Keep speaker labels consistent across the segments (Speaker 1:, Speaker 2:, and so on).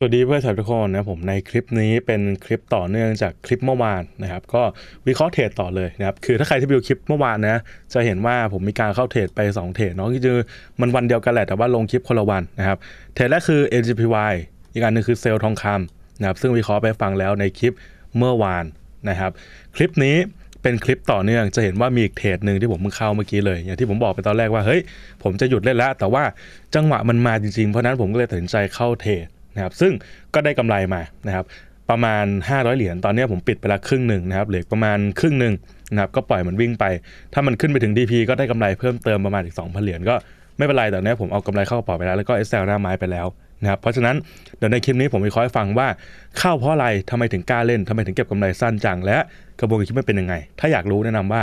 Speaker 1: สวัสดีเพื่อนสาวทุกคนนะผมในคลิปนี้เป็นคลิปต่อเนื่องจากคลิปเมื่อวานนะครับก็วิเคราะห์เทรดต่อเลยนะครับคือถ้าใครที่ดูคลิปเมื่อวานนะจะเห็นว่าผมมีการเข้าเทรดไป 2 เทรดเนาะคือมันวันเดียวกันแหละแต่ว่าลงคลิปคนละวันนะครับเทรดแรกคือ LGPY อีกอันนึงคือเซลล์ทองคำนะครับซึ่งวิเคราะห์ไปฟังแล้วในคลิปเมื่อวานนะครับคลิปนี้เป็นคลิปต่อเนื่องจะเห็นว่ามีอีกเทรดหนึ่งที่ผมเพิ่งเข้าเมื่อกี้เลยอย่างที่ผมบอกไปตอนแรกว่าเฮ้ยผมจะหยุดเล่นแล้วแต่ว่าจังหวะมันมาจริงๆ เพราะนั้นผมก็เลยตัดสินใจเข้าเทรดะครับซึ่งก็ได้กำไรมานะครับประมาณ500เหรียญตอนนี้ผมปิดไปละครึ่งหนึ่งนะครับเหลือประมาณครึ่งหนึ่งนะครับก็ปล่อยมันวิ่งไปถ้ามันขึ้นไปถึง DP ก็ได้กำไรเพิ่มเติมประมาณอีก2,000เหรียญก็ไม่เป็นไรแต่เนี้ยผมเอากำไรเข้ากระเป๋าไปแล้วแล้วก็เอสแอลหน้าไม้ไปแล้วนะครับเพราะฉะนั้นเดี๋ยวในคลิปนี้ผมจะคอยฟังว่า เข้าเพราะอะไรทำไมถึงกล้าเล่นทำไมถึงเก็บกำไรสั้นจังและกระบวนการคิดมันเป็นยังไง ถ้าอยากรู้แนะนำว่า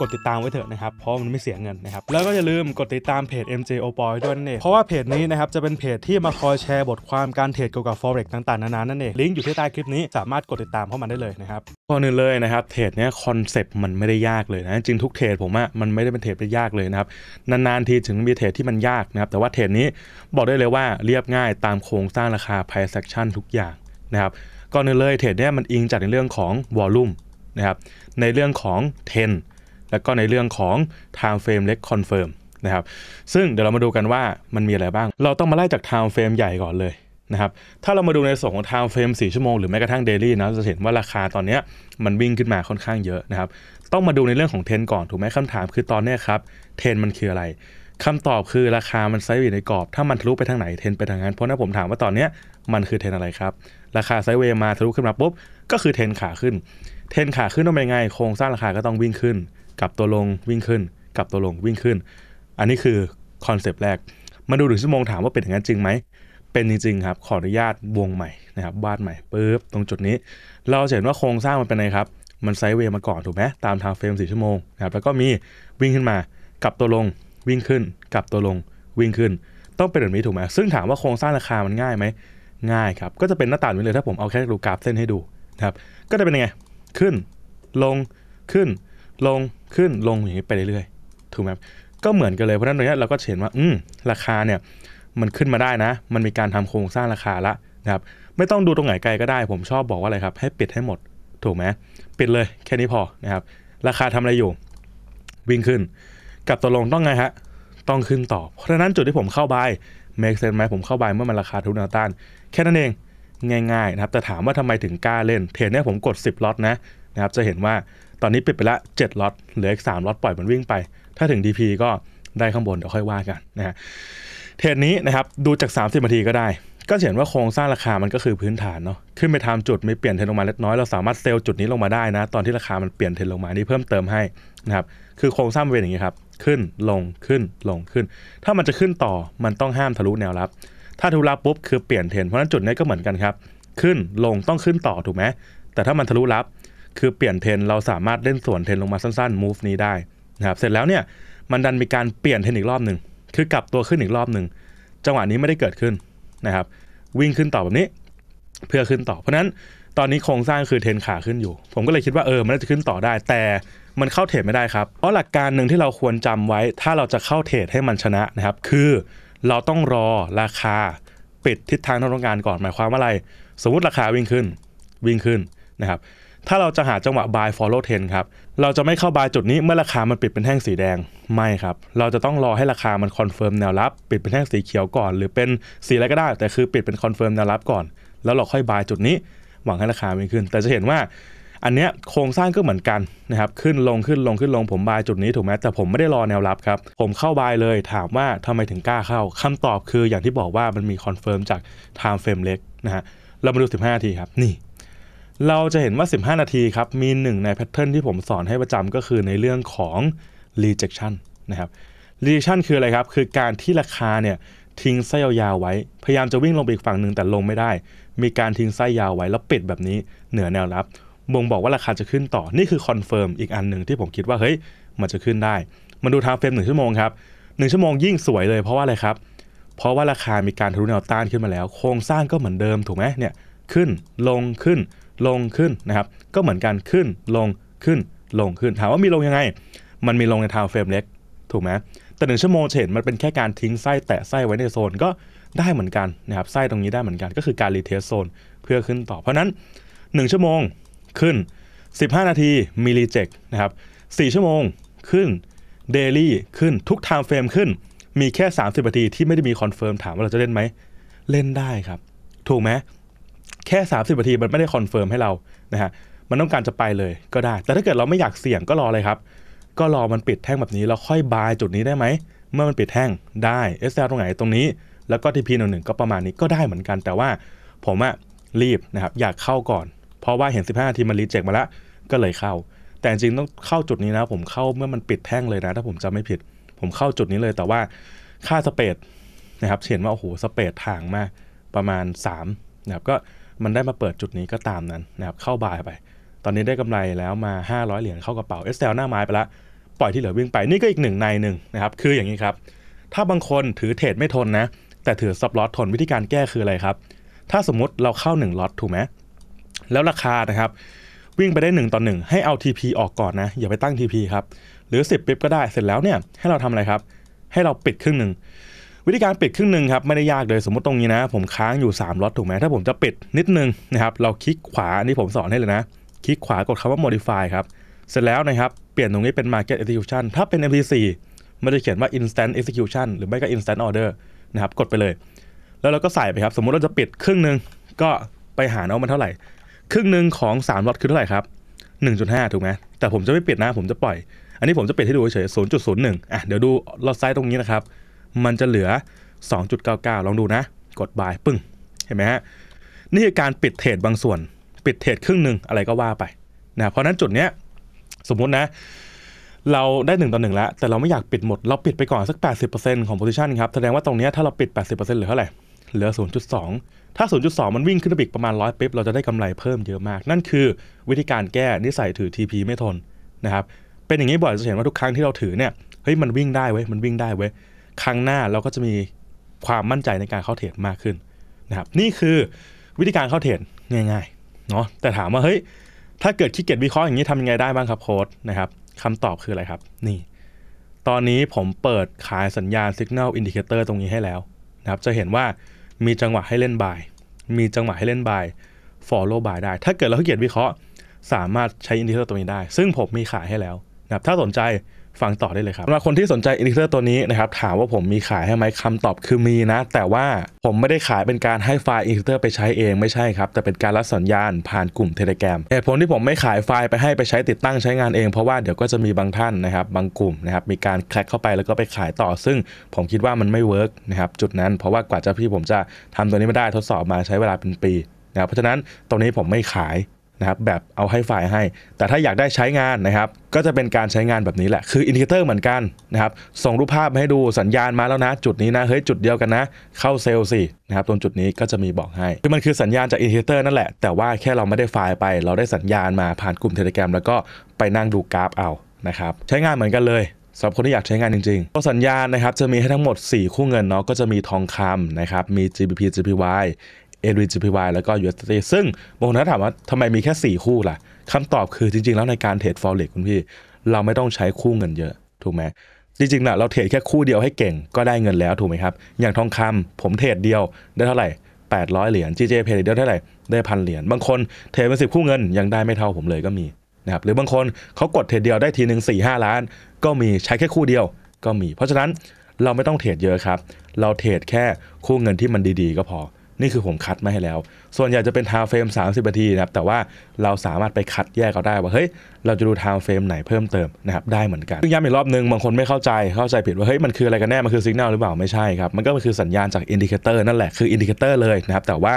Speaker 1: กดติดตามไว้เถอะนะครับ เพราะมันไม่เสียเงินนะครับ แล้วก็อย่าลืมกดติดตามเพจ MJ o p o y ด้วยนั่นเองเพราะว่าเพจนี้นะครับจะเป็นเพจที่มาคอยแชร์บทความการเทรดเกี่ยวกับ forex ต่างๆนานานั่นเอง ลิงก์อยู่ที่ใต้คลิปนี้ สามารถกดติดตามเข้ามาได้เลยนะครับ ก่อนอื่นเลยนะครับ เทรดเนี้ยคอนเซปต์มันไม่ได้ยากเลยนะ จริงทุกเทรดผมอะมันไม่ได้เป็นเทรดที่ยากเลยนะครับ นานๆทีถึงมีเทรดที่มันยากนะครับ แต่ว่าเทรดนี้บอกได้เลยว่าเรียบง่ายตามโครงสร้างราคา price action ทุกอย่างนะครับ ก่อนอื่นเลยเทรดเนี้ยมันอิงจากในเรื่องของวอลลุ่มนะครับในเรื่องของ10แล้วก็ในเรื่องของ time frame ล็ก confirm นะครับซึ่งเดี๋ยวเรามาดูกันว่ามันมีอะไรบ้าง เราต้องมาไล่จาก time frame ใหญ่ก่อนเลยนะครับถ้าเรามาดูในส่วนของ time frame 4ชั่วโมงหรือแม้กระทั่ง daily นะจะเห็นว่าราคาตอนนี้มันวิ่งขึ้นมาค่อนข้างเยอะนะครับต้องมาดูในเรื่องของเทนก่อนถูกไหมคำถามคือตอนนี้ครับเทนมันคืออะไรคำตอบคือราคามันไซด์เวย์ในกรอบ ถ้ามันทะลุไปทางไหนเทนไปทางนั้นเพราะนั้นผมถามว่าตอนนี้มันคือเทนอะไรครับราคาไซด์เวย์มาทะลุขึ้นมาปุ๊บก็คือเทนขาขึ้นเทนขาขึ้นต้องเป็นไงโครงสร้างราคาก็ต้องวิ่งขึ้นกลับตัวลง วิ่งขึ้น กลับตัวลงวิ่งขึ้น อันนี้คือคอนเซปต์แรก มาดูหนึ่งชั่วโมงถามว่าเป็นอย่างนั้นจริงไหม เป็นจริงๆครับ ขออนุญาตวงใหม่นะครับวาดใหม่ปึ๊บตรงจุดนี้ เราเห็นว่าโครงสร้างมันเป็นไงครับ มันไซด์เวย์มาก่อนถูกไหมตามทางเฟรมสี่ชั่วโมงนะครับ แล้วก็มีวิ่งขึ้นมา กลับตัวลงวิ่งขึ้นกลับตัวลงวิ่งขึ้น ต้องเป็นแบบนี้ถูกไหม ซึ่งถามว่าโครงสร้างราคามันง่ายไหม ง่ายครับก็จะเป็นหน้าต่างนี้เลย ถ้าผมเอาแค่ดูกราฟเส้นให้ดูนะครับก็จะเป็นยังไงขึ้นลงขึ้นลงขึ้นลงอย่างนี้ไปเรื่อยๆ ถูกไหมก็เหมือนกันเลยเพราะฉะนั้นตรงนี้เราก็เห็นว่า อืมราคาเนี่ย มันขึ้นมาได้นะ มันมีการทำโครงสร้างราคาละนะครับ ไม่ต้องดูตรงไหนไกลก็ได้ผมชอบบอกว่าอะไรครับ ให้ปิดให้หมด ถูกไหมปิดเลยแค่นี้พอนะครับ ราคาทำอะไรอยู่ วิ่งขึ้น กับตัวลงต้องไงฮะ ต้องขึ้นต่อ เพราะฉะนั้นจุดที่ผมเข้าบายเมกเซนไหมผมเข้าบายเมื่อมันราคาทุนต้าน แค่นั้นเอง ง่ายๆนะครับ แต่ถามว่าทำไมถึงกล้าเล่น เทรดเนี่ยผมกด10ล็อตนะนะครับ จะเห็นว่าตอนนี้ปิดไปละ7ล็อตเหลืออีก3ล็อตปล่อยมันวิ่งไป ถ้าถึง DP ก็ได้ข้างบน เดี๋ยวค่อยว่ากันนะฮะเทรดนี้นะครับดูจาก 30นาทีก็ได้ ก็เห็นว่าโครงสร้างราคามันก็คือพื้นฐานเนาะขึ้นไปทำจุดไม่เปลี่ยนเทรนลงมาเล็กน้อยเราสามารถเซลล์จุดนี้ลงมาได้นะ ตอนที่ราคามันเปลี่ยนเทรนลงมานี่เพิ่มเติมให้นะครับคือโครงสร้างเป็นอย่างนี้ครับขึ้นลงขึ้นลงขึ้น ถ้ามันจะขึ้นต่อมันต้องห้ามทะลุแนวรับ ถ้าทะลุรับปุ๊บคือเปลี่ยนเทรนเพราะนั้นจุดนี้ก็เหมือนกันครับขึ้นลงต้องขึ้นต่อถูกไหมแต่ถ้ามันทะลุรับคือเปลี่ยนเทนเราสามารถเล่นสวนเทนลงมาสั้นๆ move นี้ได้นะครับเสร็จแล้วเนี่ยมันดันมีการเปลี่ยนเทนอีกรอบหนึ่งคือกลับตัวขึ้นอีกรอบหนึ่งจังหวะนี้ไม่ได้เกิดขึ้นนะครับ วิ่งขึ้นต่อแบบนี้ เพื่อขึ้นต่อ เพราะนั้นตอนนี้โครงสร้างคือเทนขาขึ้นอยู่ ผมก็เลยคิดว่าเออมันจะขึ้นต่อได้ แต่มันเข้าเทรดไม่ได้ครับเพราะหลักการหนึ่งที่เราควรจำไว้ ถ้าเราจะเข้าเทรดให้มันชนะนะครับคือเราต้องรอราคาปิดทิศทางที่ต้องการก่อนหมายความว่าอะไรสมมติราคาวิ่งขึ้น วิ่งขึ้นนะครับถ้าเราจะหาจังหวะ buy follow trend ครับ เราจะไม่เข้า buy จุดนี้เมื่อราคามันปิดเป็นแท่งสีแดง ไม่ครับ เราจะต้องรอให้ราคามันคอนเฟิร์มแนวรับปิดเป็นแท่งสีเขียวก่อน หรือเป็นสีอะไรก็ได้ แต่คือปิดเป็นคอนเฟิร์มแนวรับก่อน แล้วเราค่อย buy จุดนี้หวังให้ราคามันขึ้น แต่จะเห็นว่า อันเนี้ยโครงสร้างก็เหมือนกันนะครับขึ้นลงขึ้นลงขึ้นลงผมบายจุดนี้ถูกไหมแต่ผมไม่ได้รอแนวรับครับ ผมเข้าบายเลยถามว่าทำไมถึงกล้าเข้าคำตอบคืออย่างที่บอกว่ามันมีคอนเฟิร์มจากไทม์เฟรมเล็กนะฮะเรามาดู15 นาทีครับนี่เราจะเห็นว่า 15 นาทีครับ มีหนึ่งในแพทเทิร์นที่ผมสอนให้ประจำก็คือในเรื่องของ rejection นะครับ rejection คืออะไรครับ คือการที่ราคาเนี่ยทิ้งไส้ยาวไว้ พยายามจะวิ่งลงไปอีกฝั่งหนึ่งแต่ลงไม่ได้ มีการทิ้งไส้ยาวไว้แล้วปิดแบบนี้เหนือแนวรับบ่งบอกว่าราคาจะขึ้นต่อ นี่คือคอนเฟิร์มอีกอันหนึ่งที่ผมคิดว่าเฮ้ยมันจะขึ้นได้ มาดูทางเฟรมหนึ่งชั่วโมงครับหนึ่งชั่วโมงยิ่งสวยเลย เพราะว่าอะไรครับเพราะว่าราคามีการทะลุแนวต้านขึ้นมาแล้วโครงสร้างก็เหมือนเดิมถูกไหมเนี่ยขึ้นลงขึ้นลงขึ้นนะครับ ก็เหมือนกันขึ้นลงขึ้นลงขึ้นถามว่ามีลงยังไง มันมีลงในทาวเฟรมเล็ก ถูกไหมแต่หนึ่งชั่วโมงเฉดมันเป็นแค่การทิ้งไส้แตะไส้ไว้ในโซนก็ได้เหมือนกันนะครับไส้ตรงนี้ได้เหมือนกันก็คือการรีเทสโซนเพื่อขึ้นต่อ เพราะนั้น 1 ชั่วโมงขึ้น 15 นาทีมีรีเจ็คนะครับ4ชั่วโมงขึ้นเดลี่ขึ้นทุกไทม์เฟรมขึ้น มีแค่30นาที ที่ไม่ได้มีคอนเฟิร์มถามว่าเราจะเล่นไหมเล่นได้ครับ ถูกไหมแค่ 30นาทีมันไม่ได้คอนเฟิร์มให้เรานะฮะมันต้องการจะไปเลยก็ได้ แต่ถ้าเกิดเราไม่อยากเสี่ยงก็รอเลยครับ ก็รอมันปิดแท่งแบบนี้ แล้วค่อยบายจุดนี้ได้ไหมเมื่อมันปิดแท่งได้ SL ตรงไหนตรงนี้ แล้วก็ทีพีหนึ่งก็ประมาณนี้ก็ได้เหมือนกัน แต่ว่าผมอะรีบนะครับอยากเข้าก่อน เพราะว่าเห็น 15นาทีมันรีเจ็คมาแล้วก็เลยเข้า แต่จริงต้องเข้าจุดนี้นะผมเข้าเมื่อมันปิดแท่งเลยนะ ถ้าผมจำไม่ผิดผมเข้าจุดนี้เลย แต่ว่าค่าสเปดนะครับเห็นว่าโอ้โหสเปดทางมากประมาณ3นะครับก็มันได้มาเปิดจุดนี้ก็ตามนั้นนะครับ เข้าบายไป ตอนนี้ได้กำไรแล้วมา 500 เหรียญเข้ากระเป๋าเอสเอลหน้าไม้ไปละปล่อยที่เหลือวิ่งไปนี่ก็อีกหนึ่งในหนึ่งนะครับคืออย่างนี้ครับ ถ้าบางคนถือเทรดไม่ทนนะ แต่ถือสปล็อตทนวิธีการแก้คืออะไรครับ ถ้าสมมติเราเข้า1ล็อตถูกไหมแล้วราคานะครับ วิ่งไปได้ 1ต่อ1ให้เอา TP ออก ก่อนนะอย่าไปตั้ง TP ครับหรือ10ปิบก็ได้เสร็จแล้วเนี่ย ให้เราทำอะไรครับ ให้เราปิดครึ่งหนึ่งวิธีการปิดครึ่งหนึ่งครับไม่ได้ยากเลย สมมติตรงนี้นะ ผมค้างอยู่3ล็อตถูกไหมถ้าผมจะปิดนิดนึงนะครับเราคลิกขวา อันนี้ผมสอนให้เลยนะ คลิกขวากดคำว่า modify ครับ เสร็จแล้วนะครับ เปลี่ยนตรงนี้เป็น market execution ถ้าเป็น MPC มันจะเขียนว่า instant execution หรือไม่ก็ instant order นะครับกดไปเลย แล้วเราก็ใส่ไปครับ สมมติเราจะปิดครึ่งหนึ่งก็ไปหาเอามันเท่าไหร่ ครึ่งหนึ่งของ 3ล็อตคือเท่าไหร่ครับ1.5 ถูกไหมแต่ผมจะไม่ปิดนะผมจะปล่อย อันนี้ผมจะปิดให้ดูเฉย0.01อ่ะเดี๋ยวดูล็อตไซต์ตรงนี้นะครับมันจะเหลือ 2.99 ลองดูนะ กดบายปึ้ง เห็นไหมฮะ นี่คือการปิดเทรดบางส่วน ปิดเทรดครึ่งหนึ่ง อะไรก็ว่าไป นะ เพราะนั้นจุดเนี้ยสมมุตินะ เราได้1ต่อหนึ่งแล้ว แต่เราไม่อยากปิดหมด เราปิดไปก่อนสัก 80%ของ position ครับ แสดงว่าตรงนี้ถ้าเราปิด 80%เหลือเท่าไหร่ เหลือ 0.2 ถ้า 0.2 มันวิ่งขึ้นไปอีกประมาณ 100ปิ๊บเราจะได้กำไรเพิ่มเยอะมาก นั่นคือวิธีการแก้นิสัยถือ TP ไม่ทนนะครับ เป็นอย่างนี้บ่อยจะเห็นว่าทุกครั้งที่เราถือเนี่ย เฮ้ยมันวิ่งได้เว้ยมันวิ่งได้เว้ยครั้งหน้าเราก็จะมีความมั่นใจในการเข้าเทรดมากขึ้นนะครับนี่คือวิธีการเข้าเทรดง่ายๆเนาะแต่ถามว่าเฮ้ยถ้าเกิดขี้เกียจวิเคราะห์อย่างนี้ทำยังไงได้บ้างครับโค้ดนะครับคำตอบคืออะไรครับนี่ ตอนนี้ผมเปิดขายสัญญาณ Signal Indicator ตรงนี้ให้แล้วนะครับจะเห็นว่ามีจังหวะให้เล่นบาย มีจังหวะให้เล่นบาย follow บายได้ ถ้าเกิดเราขี้เกียจวิเคราะห์ สามารถใช้อินดิเคเตอร์ตัวนี้ได้ ซึ่งผมมีขายให้แล้วนะครับถ้าสนใจฟังต่อได้เลยครับสำหรับคนที่สนใจอินดิเคเตอร์ตัวนี้นะครับถามว่าผมมีขายให้ไหมคำตอบคือมีนะ แต่ว่าผมไม่ได้ขายเป็นการให้ไฟล์อินดิเคเตอร์ไปใช้เองไม่ใช่ครับแต่เป็นการรับสัญญาณผ่านกลุ่มเทเลแกรมเหตุผลที่ผมไม่ขายไฟล์ไปให้ ไปใช้ติดตั้งใช้งานเอง เพราะว่าเดี๋ยวก็จะมีบางท่านนะครับบางกลุ่มนะครับมีการแคลกเข้าไปแล้วก็ไปขายต่อ ซึ่งผมคิดว่ามันไม่เวิร์กนะครับจุดนั้น เพราะว่ากว่าจะพี่ผมจะทำตัวนี้ไม่ได้ทดสอบมาใช้เวลาเป็นปีนะเพราะฉะนั้นตรงนี้ผมไม่ขายนะครับแบบเอาให้ไฟล์ให้ แต่ถ้าอยากได้ใช้งานนะครับ ก็จะเป็นการใช้งานแบบนี้แหละ คืออินดิเคเตอร์เหมือนกันนะครับส่งรูปภาพมาให้ดูสัญญาณมาแล้วนะจุดนี้นะเฮ้ยจุดเดียวกันนะ เข้าเซลล์สินะครับตรงจุดนี้ก็จะมีบอกให้คือมันคือสัญญาณจากอินดิเคเตอร์นั่นแหละแต่ว่าแค่เราไม่ได้ไฟล์ไปเราได้สัญญาณมาผ่านกลุ่มเทเลกรมแล้วก็ไปนั่งดูกราฟเอานะครับใช้งานเหมือนกันเลยสำหรับคนที่อยากใช้งานจริงๆตัวสัญญาณนะครับจะมีให้ทั้งหมด 4 คู่เงินเนาะก็จะมีทองคำนะครับมี GBP GPY เอจพีวายแล้วก็ยอส d ีซึ่งบางคนถามว่าทำไมมีแค่ 4 คู่ล่ะคำตอบคือจริง ๆ แล้วในการเทรดฟอเร็กคุณพี่ เราไม่ต้องใช้คู่เงินเยอะถูกไหมจริงๆนะเราเทรดแค่คู่เดียวให้เก่งก็ได้เงินแล้วถูกไหมครับอย่างทองคำผมเทรดเดียวได้เท่าไหร่ 800 เหรียญ GJ เพย์เดียวเท่าไหร่ ได้พันเหรียญบางคนเทรดเป็นสิบคู่เงินยังได้ไม่เท่าผมเลยก็มีนะครับหรือบางคนเขากดเทรดเดียวได้ทีหนึ่ง4าล้าน ก็มีใช้แค่คู่เดียวก็มีเพราะฉะนั้นเราไม่ต้องเทรดเยอะครับ เราเทรดแค่คู่เงินที่มันดีๆก็พอนี่คือผมคัดมาให้แล้ว ส่วนใหญ่จะเป็นไทม์เฟรม 30 นาทีนะครับ แต่ว่าเราสามารถไปคัดแยกเอาได้ว่า เฮ้ย เราจะดูไทม์เฟรมไหนเพิ่มเติมนะครับ ได้เหมือนกันย้ำอีกรอบนึง บางคนไม่เข้าใจ เข้าใจผิดว่า เฮ้ย มันคืออะไรกันแน่ มันคือสัญญาณหรือเปล่า ไม่ใช่ครับ มันก็คือสัญญาณจากอินดิเคเตอร์นั่นแหละ คืออินดิเคเตอร์เลยนะครับแต่ว่า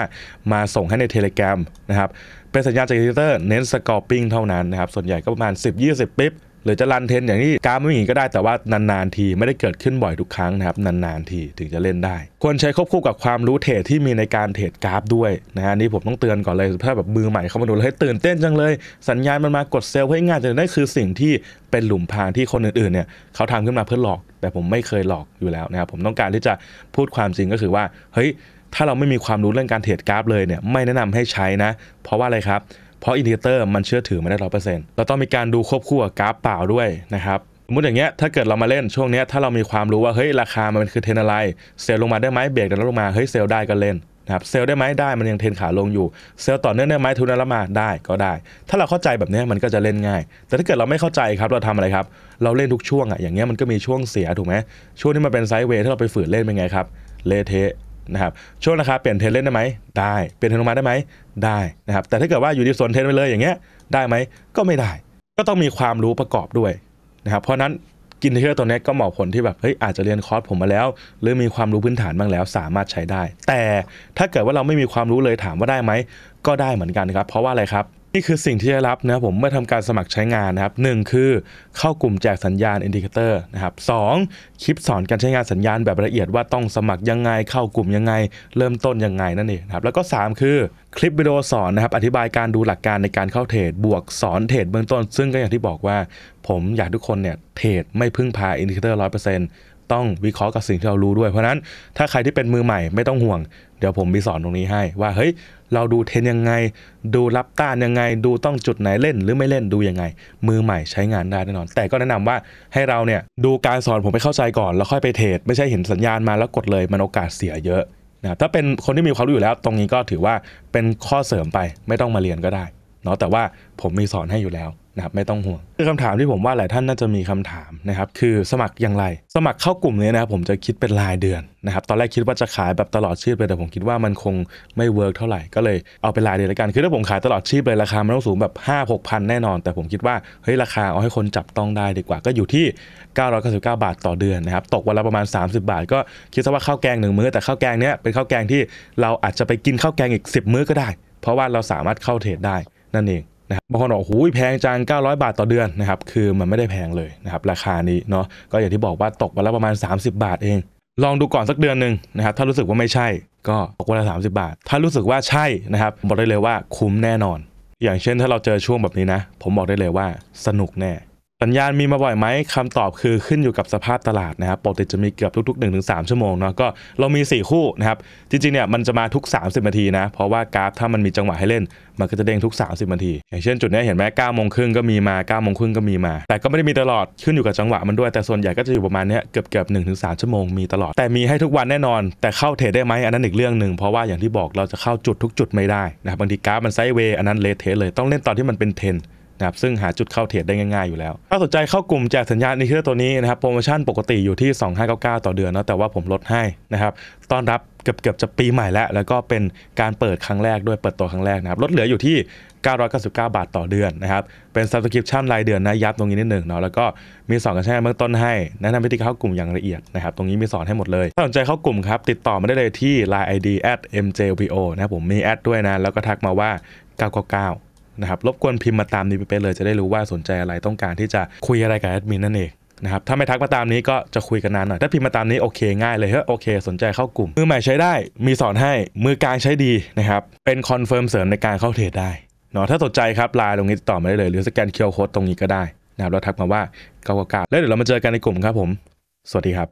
Speaker 1: มาส่งให้ในเทเลกราฟนะครับเป็นสัญญาณจากอินดิเคเตอร์ เน้นสกอร์ปิ้งเท่านั้นนะครับ ส่วนใหญ่ก็ประมาณ 10-20ปิ๊บหรือจะรันเทนอย่างที่กราฟไม่มีก็ได้แต่ว่านานๆทีไม่ได้เกิดขึ้นบ่อยทุกครั้งนะครับนานๆทีถึงจะเล่นได้ ควรใช้ควบคู่กับความรู้เทรดที่มีในการเทรดกราฟ ด้วยนะฮะนี่ผมต้องเตือนก่อนเลยถ้าแบบมือใหม่เข้ามาดูแล้วให้ตื่นเต้นจังเลย สัญญาณมันมากดเซลล์ให้ง่ายจะได้คือสิ่งที่เป็นหลุมพรางที่คนอื่นๆเนี่ย เขาทำขึ้นมาเพื่อหลอก แต่ผมไม่เคยหลอกอยู่แล้วนะครับผมต้องการที่จะพูดความจริงก็คือว่า เฮ้ยถ้าเราไม่มีความรู้เรื่องการเทรดกราฟ เลยเนี่ย ไม่แนะนำให้ใช้นะ เพราะว่าอะไรครับราะอินดิเคเตอร์มันเชื่อถือไม่ได้ร้อเปอร์เซ็นต์เราต้องมีการดูควบคู่กับกราฟเปล่าด้วยนะครับ สมมติอย่างเงี้ยถ้าเกิดเรามาเล่นช่วงเนี้ยถ้าเรามีความรู้ว่าเฮ้ยราคามันคือเทนอะไร เซลลงมาได้ไหมเบรกแล้วลงมา เฮ้ย เซลได้ก็เล่นนะครับเซลได้ไหมได้มันยังเทนขาลงอยู่เซลต่อเนื่องได้ไหมทุนลวมาได้ก็ได้ ถ้าเราเข้าใจแบบนี้มันก็จะเล่นง่าย แต่ถ้าเกิดเราไม่เข้าใจครับเราทำอะไรครับเราเล่นทุกช่วงอะอย่างเงี้ยมันก็มีช่วงเสียถูกไหมช่วงที่มันเป็นไซด์เวย์ถ้าเราไปฝืนเล่นเป็นไงครับเลเทะนะครับช่วงราคาเปลี่ยนเทรนเล่นได้ไหม ได้ เปลี่ยนเทรนลงมาได้ไหม ได้นะครับ แต่ถ้าเกิดว่าอยู่ที่โซนเทรนไปเลยอย่างเงี้ย ได้ไหม ก็ไม่ได้ ก็ต้องมีความรู้ประกอบด้วยนะครับ เพราะนั้นกินเทรนตัวนี้ก็เหมาะผลที่แบบ เฮ้ยอาจจะเรียนคอร์สผมมาแล้ว หรือมีความรู้พื้นฐานบ้างแล้ว สามารถใช้ได้ แต่ถ้าเกิดว่าเราไม่มีความรู้เลยถามว่าได้ไหม ก็ได้เหมือนกันครับ เพราะว่าอะไรครับนี่คือสิ่งที่จะรับนะผมเมื่อทำการสมัครใช้งานนะครับ1คือเข้ากลุ่มแจกสัญญาณอินดิเคเตอร์นะครับสคลิปสอนการใช้งานสัญญาณแบบละเอียดว่าต้องสมัครยังไงเข้ากลุ่มยังไง เริ่มต้นยังไงนั่นเองนะครับแล้วก็ 3 คือคลิปวิดีโอสอนนะครับอธิบายการดูหลักการในการเข้าเทรดบวกสอนเทรดเบื้องต้น ซึ่งก็อย่างที่บอกว่าผมอยากทุกคนเนี่ยเทรดไม่พึ่งพาอินดิเคเตอร์ร้อยเปอร์เซ็นต์ต้องวิเคราะห์กับสิ่งที่เรารู้ด้วย เพราะนั้นถ้าใครที่เป็นมือใหม่ไม่ต้องห่วงเดี๋ยวผมมีสอนตรงนี้ให้ ว่าเฮ้ยเราดูเทนยังไง ดูรับต้านยังไง ดูต้องจุดไหนเล่นหรือไม่เล่นดูยังไง มือใหม่ใช้งานได้แน่นอน แต่ก็แนะนำว่าให้เราเนี่ยดูการสอนผมไปเข้าใจก่อนแล้วค่อยไปเทรดไม่ใช่เห็นสัญญาณมา แล้วกดเลยมันโอกาสเสียเยอะนะถ้าเป็นคนที่มีความรู้อยู่แล้ว ตรงนี้ก็ถือว่าเป็นข้อเสริมไปไม่ต้องมาเรียนก็ได้ เนาะแต่ว่าผมมีสอนให้อยู่แล้วนะครับไม่ต้องห่วง คือคำถามที่ผมว่าหลายท่านน่าจะมีคำถามนะครับคือสมัครอย่างไรสมัครเข้ากลุ่มนี้นะครับผมจะคิดเป็นรายเดือนนะครับตอนแรกคิดว่าจะขายแบบตลอดชีพเลยแต่ผมคิดว่ามันคงไม่เวิร์กเท่าไหร่ ก็เลยเอาเป็นรายเดือนละกัน คือถ้าผมขายตลอดชีพเลยราคามันต้องสูงแบบ5 6พันแน่นอน แต่ผมคิดว่าเฮ้ยราคาเอาให้คนจับต้องได้ดีกว่า ก็อยู่ที่999บาทต่อเดือนนะครับตกวันละประมาณ 30 บาทก็คิดซะว่าข้าวแกงหนึ่งมื้อแต่ข้าวแกงเนี้ยเป็นข้าวแกงที่ เราอาจจะไปกินข้าวแกงอีก 10 มื้อก็ได้ เพราะว่าเราสามารถเข้าเทรดได้นั่นเองนะครับบางคนบอกโอ้ยแพงจัง900 บาทต่อเดือนนะครับ คือมันไม่ได้แพงเลยนะครับราคานี้เนาะ ก็อย่างที่บอกว่าตกวันละประมาณ 30 บาทเอง ลองดูก่อนสักเดือนหนึ่งนะครับ ถ้ารู้สึกว่าไม่ใช่ก็ตกวันละ30 บาท ถ้ารู้สึกว่าใช่นะครับบอกได้เลยว่าคุ้มแน่นอน อย่างเช่นถ้าเราเจอช่วงแบบนี้นะ ผมบอกได้เลยว่าสนุกแน่สัญญาณมีมาบ่อยไหมคำตอบคือขึ้นอยู่กับสภาพตลาดนะครับปกติจะมีเกือบทุกๆ1นถึงสชั่วโมงเนาะก็เรามี 4 คู่นะครับ จริงๆเนี่ยมันจะมาทุก 30นาทีนะ เพราะว่ากราฟถ้ามันมีจังหวะให้เล่น มันก็จะเด้งทุก 30นาที อย่างเช่นจุดนี้เห็นไหมเก้าโมงครึ่งก็มีมา9ก้าโมงครึ่งก็มีมา แต่ก็ไม่ได้มีตลอดขึ้นอยู่กับจังหวะมันด้วยแต่ส่วนใหญ่ก็จะอยู่ประมาณนี้เกือบเกือบหนึ่งถึงสชั่วโมงมีตลอดแต่มีให้ทุกวันแน่นอน แต่เข้าเทรดได้ไหมอันนั้นอีกเรื่องหนึ่งเพราะว่าอย่างที่บอกเราจะเข้าจุดทุกจุดไม่ได้นะครับบางทีกราฟมันไซด์เวย์อันนั้นเลทเทเลย ต้องเล่นตอนที่มันเป็นเทนนะครับซึ่งหาจุดเข้าเทรดได้ง่าย ๆอยู่แล้วถ้าสนใจเข้ากลุ่มแจกสัญญาณนี้คือตัวนี้นะครับโปรโมชั่นปกติอยู่ที่ 2599 ต่อเดือนนะแต่ว่าผมลดให้นะครับต้อนรับเกือบๆจะปีใหม่แล้วแล้วก็เป็นการเปิดครั้งแรกด้วยเปิดตัวครั้งแรกนะครับ ลดเหลืออยู่ที่ 999 บาทต่อเดือนนะครับ เป็น subscription รายเดือนนะย้ำตรงนี้นิดหนึ่งเนาะแล้วก็มีสอนกันใช้เบื้องต้นให้แนะนำวิธีเข้ากลุ่มอย่างละเอียดนะครับตรงนี้มีสอนให้หมดเลยถ้าสนใจเข้ากลุ่มครับติดต่อมาได้เลยที่ line id m j p o นะครับผมมีแอดด้วยนะแล้วก็ทักมาว่า 999นะครับรบกวนพิมพ์มาตามนี้ไปเลย จะได้รู้ว่าสนใจอะไรต้องการที่จะคุยอะไรกับแอดมินนั่นเองนะครับถ้าไม่ทักมาตามนี้ก็จะคุยกันนานหน่อยถ้าพิมพ์มาตามนี้โอเคง่ายเลยเฮ้ยโอเคสนใจเข้ากลุ่ม มือใหม่ใช้ได้ มีสอนให้ มือกลางใช้ดีนะครับเป็นคอนเฟิร์มเสริมในการเข้าเทรดได้เนาะถ้าสนใจครับไลน์ตรงนี้ติดต่อมาได้เลย หรือสแกนเคอร์โค้ดตรงนี้ก็ได้นะครับเราทักมาว่าเก้าเก้าแล้วเดี๋ยวเรามาเจอกันในกลุ่มครับผม สวัสดีครับ